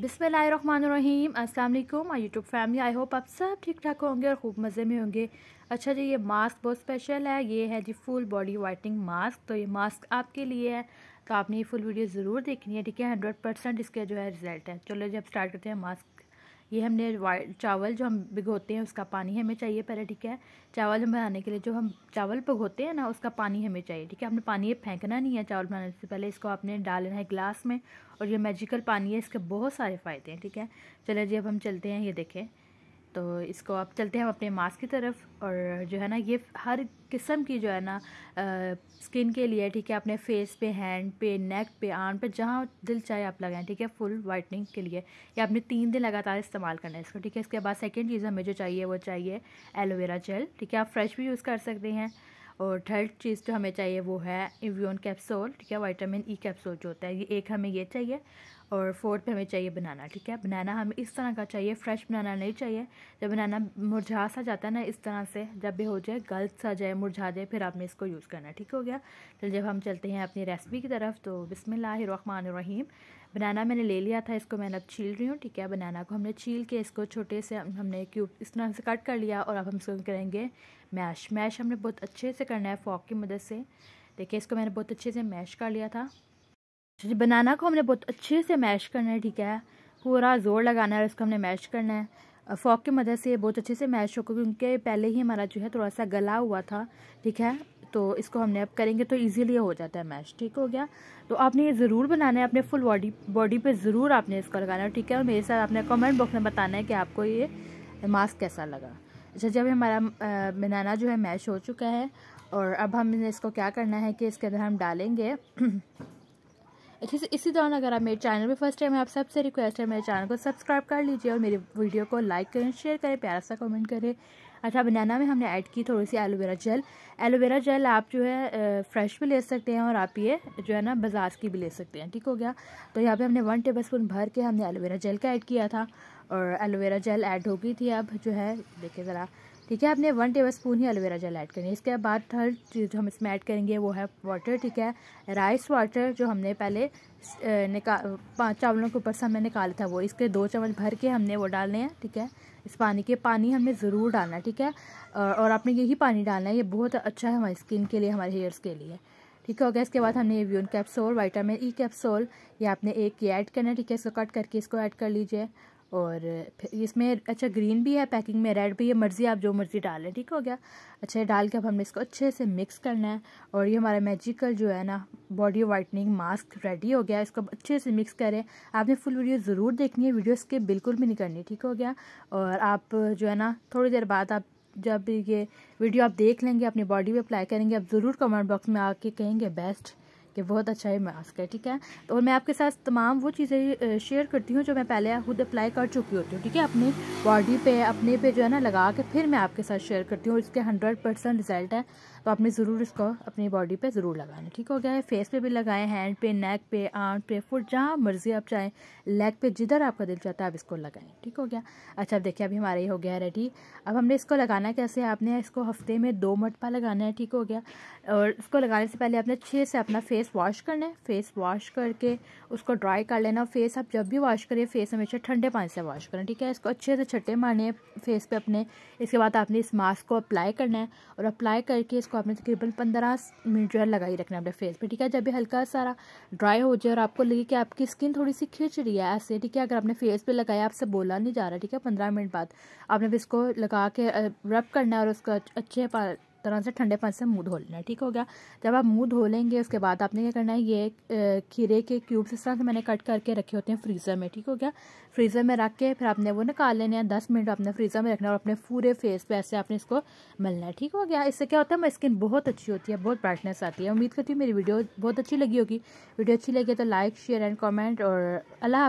बिसमीम अस्सलाम वालेकुम my YouTube family I hope आप सब ठीक ठाक होंगे और खूब मज़े में होंगे अच्छा जी ये मास्क बहुत स्पेशल है ये है जी फुल बॉडी वाइटिंग मास्क तो ये मास्क आपके लिए है तो आपने ये फुल वीडियो ज़रूर देखनी है ठीक है हंड्रेड परसेंट इसके जो है रिज़ल्ट है चलो जी अब स्टार्ट करते हैं मास्क ये हमने वाइट चावल जो हम भिगोते हैं उसका पानी हमें चाहिए पहले ठीक है चावल हम बनाने के लिए जो हम चावल भिगोते हैं ना उसका पानी हमें चाहिए ठीक है हमने पानी ये फेंकना नहीं है चावल बनाने से पहले इसको आपने डालना है ग्लास में और ये मैजिकल पानी है इसके बहुत सारे फ़ायदे हैं ठीक है चले जी अब हम चलते हैं ये देखें तो इसको अब चलते हैं हम अपने मास्क की तरफ और जो है ना ये हर किस्म की जो है ना स्किन के लिए ठीक है अपने फेस पे हैंड पे नेक पे आर्म पे जहाँ दिल चाहे आप लगाएं ठीक है फुल वाइटनिंग के लिए ये आपने तीन दिन लगातार इस्तेमाल करना है इसको ठीक है इसके बाद सेकेंड चीज़ हमें जो चाहिए वो चाहिए एलोवेरा जेल ठीक है आप फ्रेश भी यूज़ कर सकते हैं और थर्ड चीज़ जो हमें चाहिए वो है इव्योन कैप्सूल ठीक है वाइटामिन ई कैप्सोल कैप्सूल जो होता है ये एक हमें ये चाहिए और फोर्थ हमें चाहिए बनाना ठीक है बनाना हमें इस तरह का चाहिए फ्रेश बनाना नहीं चाहिए जब बनाना मुरझा सा जाता है ना इस तरह से जब भी हो जाए गलत सा जाए मुरझा जाए फिर आपने इसको यूज़ करना ठीक हो गया तो जब हम चलते हैं अपनी रेसिपी की तरफ तो बिसमीम बनाना मैंने ले लिया था इसको मैंने अब छील रही हूँ ठीक है बनाना को हमने छील के इसको छोटे से हमने क्यूब इस तरह से कट कर लिया और अब हम इसको करेंगे मैश मैश हमने बहुत अच्छे से करना है फॉक की मदद से देखिए इसको मैंने बहुत अच्छे से मैश कर लिया था जैसे बनाना को हमने बहुत अच्छे से मैश करना है ठीक है पूरा ज़ोर लगाना है इसको हमने मैश करना है फॉक की मदद से बहुत अच्छे से मैश होगा क्योंकि पहले ही हमारा जो है थोड़ा सा गला हुआ था ठीक है तो इसको हमने अब करेंगे तो इजीली हो जाता है मैश ठीक हो गया तो आपने ये ज़रूर बनाना है अपने फुल बॉडी बॉडी पे ज़रूर आपने इसको लगाना है ठीक है और मेरे साथ आपने कमेंट बॉक्स में बताना है कि आपको ये मास्क कैसा लगा अच्छा जब हमारा बनाना जो है मैश हो चुका है और अब हमने इसको क्या करना है कि इसके अंदर हम डालेंगे अच्छे इसी दौरान अगर आप मेरे चैनल पर फर्स्ट टाइम है आप सबसे रिक्वेस्ट है मेरे चैनल को सब्सक्राइब कर लीजिए और मेरे वीडियो को लाइक करें शेयर करें प्यारा सा कमेंट करें अच्छा बनाना में हमने ऐड की थोड़ी सी एलोवेरा जेल एलोवेरा जेल आप जो है फ्रेश भी ले सकते हैं और आप ये जो है ना बजाज की भी ले सकते हैं ठीक हो गया तो यहाँ पे हमने वन टेबल स्पून भर के हमने एलोवेरा जेल का ऐड किया था और एलोवेरा जेल ऐड हो गई थी अब जो है देखिए ज़रा ठीक है आपने वन टेबल स्पून ही एलोवेरा जेल ऐड करनी है इसके बाद थर्ड चीज़ जो हम इसमें ऐड करेंगे वो है वाटर ठीक है राइस वाटर जो हमने पहले निकाल पाँच चावलों के ऊपर से हमने निकाला था वो इसके दो चम्मच भर के हमने वो डालने हैं ठीक है इस पानी के पानी हमने ज़रूर डालना है ठीक है और आपने यही पानी डालना है ये बहुत अच्छा है हमारी स्किन के लिए हमारे हेयर्स के लिए ठीक है हो गया इसके बाद हमने ये व्यून कैप्सोल वाइटामिन ई कैप्सोल ये आपने एक ये ऐड करना है ठीक है इसको कट करके इसको ऐड कर लीजिए और इसमें अच्छा ग्रीन भी है पैकिंग में रेड भी है मर्ज़ी आप जो मर्ज़ी डालें ठीक हो गया अच्छा डाल के अब हमने इसको अच्छे से मिक्स करना है और ये हमारा मैजिकल जो है ना बॉडी वाइटनिंग मास्क रेडी हो गया इसको अच्छे से मिक्स करें आपने फुल वीडियो ज़रूर देखनी है वीडियो इसके बिल्कुल भी नहीं करनी ठीक हो गया और आप जो है ना थोड़ी देर बाद आप जब ये वीडियो आप देख लेंगे अपनी बॉडी पर अप्लाई करेंगे आप ज़रूर कमेंट बॉक्स में आके कहेंगे बेस्ट कि बहुत अच्छा है मास्क है ठीक है तो और मैं आपके साथ तमाम वो चीज़ें शेयर करती हूँ जो मैं पहले खुद अप्लाई कर चुकी होती हूँ ठीक है अपनी बॉडी पे अपने पे जो है ना लगा के फिर मैं आपके साथ शेयर करती हूँ और इसके हंड्रेड परसेंट रिज़ल्ट है तो आपने ज़रूर इसको अपनी बॉडी पे ज़रूर लगाना ठीक हो गया है फेस पे भी लगाएं हैंड पे नेक पे आंट पे फुट जहाँ मर्जी आप चाहें लेग पे जिधर आपका दिल चाहता है आप इसको लगाएं ठीक हो गया अच्छा अब देखिए अभी हमारा ये हो गया रेडी अब हमने इसको लगाना कैसे आपने इसको हफ्ते में दो मरतबा लगाना है ठीक हो गया और इसको लगाने से पहले आपने अच्छे से अपना फेस वॉश करना है फेस वॉश करके उसको ड्राई कर लेना फेस आप जब भी वॉश करें फेस हमेशा ठंडे पानी से वॉश करें ठीक है इसको अच्छे से छट्टे मारने फेस पर अपने इसके बाद आपने इस मास्क को अप्लाई करना है और अप्लाई करके इसको आपने तकरीबन पंद्रह मिनट जो है लगाई रखना है अपने फेस पे ठीक है जब भी हल्का सारा ड्राई हो जाए और आपको लगे कि आपकी स्किन थोड़ी सी खिंच रही है ऐसे ठीक है अगर आपने फेस पे लगाया आपसे बोला नहीं जा रहा ठीक है पंद्रह मिनट बाद आपने इसको लगा के रब करना है और उसका अच्छे तरह से ठंडे पानी से मुंह धो लेना है ठीक हो गया जब आप मुंह धो लेंगे उसके बाद आपने क्या करना है ये खीरे के क्यूब्स इस तरह से मैंने कट करके रखे होते हैं फ्रीज़र में ठीक हो गया फ्रीज़र में रख के फिर आपने वो निकाल लेने हैं दस मिनट आपने फ्रीज़र में रखना और अपने पूरे फेस पर ऐसे आपने इसको मलना है ठीक हो गया इससे क्या होता है मेरी स्किन बहुत अच्छी होती है बहुत ब्राइटनेस आती है उम्मीद करती हूँ मेरी वीडियो बहुत अच्छी लगी होगी वीडियो अच्छी लगी तो लाइक शेयर एंड कॉमेंट और अल्लाह